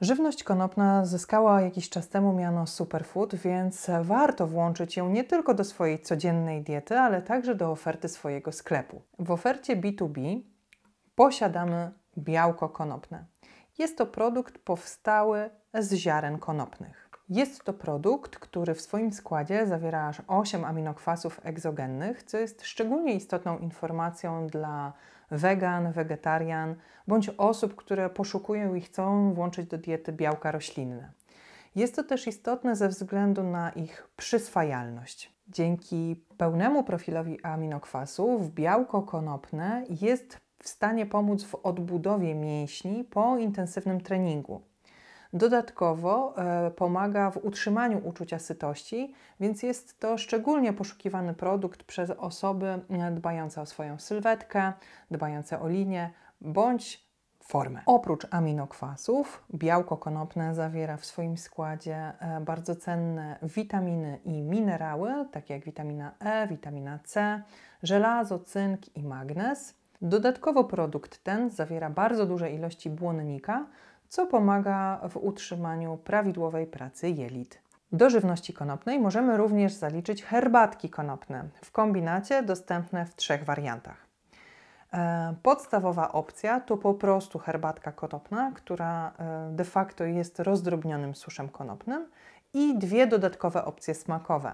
Żywność konopna zyskała jakiś czas temu miano superfood, więc warto włączyć ją nie tylko do swojej codziennej diety, ale także do oferty swojego sklepu. W ofercie B2B posiadamy białko konopne. Jest to produkt powstały z ziaren konopnych. Jest to produkt, który w swoim składzie zawiera aż 8 aminokwasów egzogennych, co jest szczególnie istotną informacją dla wegan, wegetarian bądź osób, które poszukują i chcą włączyć do diety białka roślinne. Jest to też istotne ze względu na ich przyswajalność. Dzięki pełnemu profilowi aminokwasów białko konopne jest w stanie pomóc w odbudowie mięśni po intensywnym treningu. Dodatkowo e, pomaga w utrzymaniu uczucia sytości, więc jest to szczególnie poszukiwany produkt przez osoby e, dbające o swoją sylwetkę, dbające o linię bądź formę. Oprócz aminokwasów, białko konopne zawiera w swoim składzie e, bardzo cenne witaminy i minerały, takie jak witamina E, witamina C, żelazo, cynk i magnez. Dodatkowo produkt ten zawiera bardzo duże ilości błonnika, co pomaga w utrzymaniu prawidłowej pracy jelit. Do żywności konopnej możemy również zaliczyć herbatki konopne w kombinacie dostępne w trzech wariantach. E, podstawowa opcja to po prostu herbatka konopna, która e, de facto jest rozdrobnionym suszem konopnym i dwie dodatkowe opcje smakowe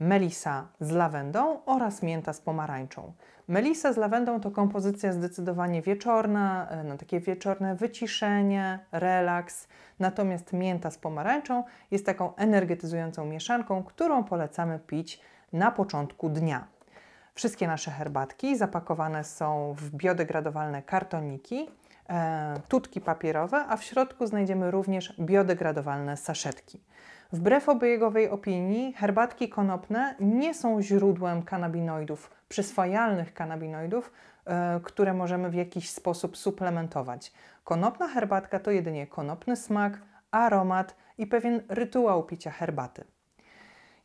melisa z lawendą oraz mięta z pomarańczą. Melisa z lawendą to kompozycja zdecydowanie wieczorna, e, na no, takie wieczorne wyciszenie, relaks. Natomiast mięta z pomarańczą jest taką energetyzującą mieszanką, którą polecamy pić na początku dnia. Wszystkie nasze herbatki zapakowane są w biodegradowalne kartoniki. E, tutki papierowe, a w środku znajdziemy również biodegradowalne saszetki. Wbrew obiegowej opinii, herbatki konopne nie są źródłem kanabinoidów, przyswajalnych kanabinoidów, e, które możemy w jakiś sposób suplementować. Konopna herbatka to jedynie konopny smak, aromat i pewien rytuał picia herbaty.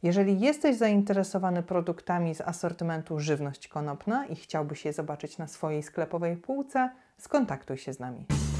Jeżeli jesteś zainteresowany produktami z asortymentu Żywność Konopna i chciałbyś je zobaczyć na swojej sklepowej półce, skontaktuj się z nami.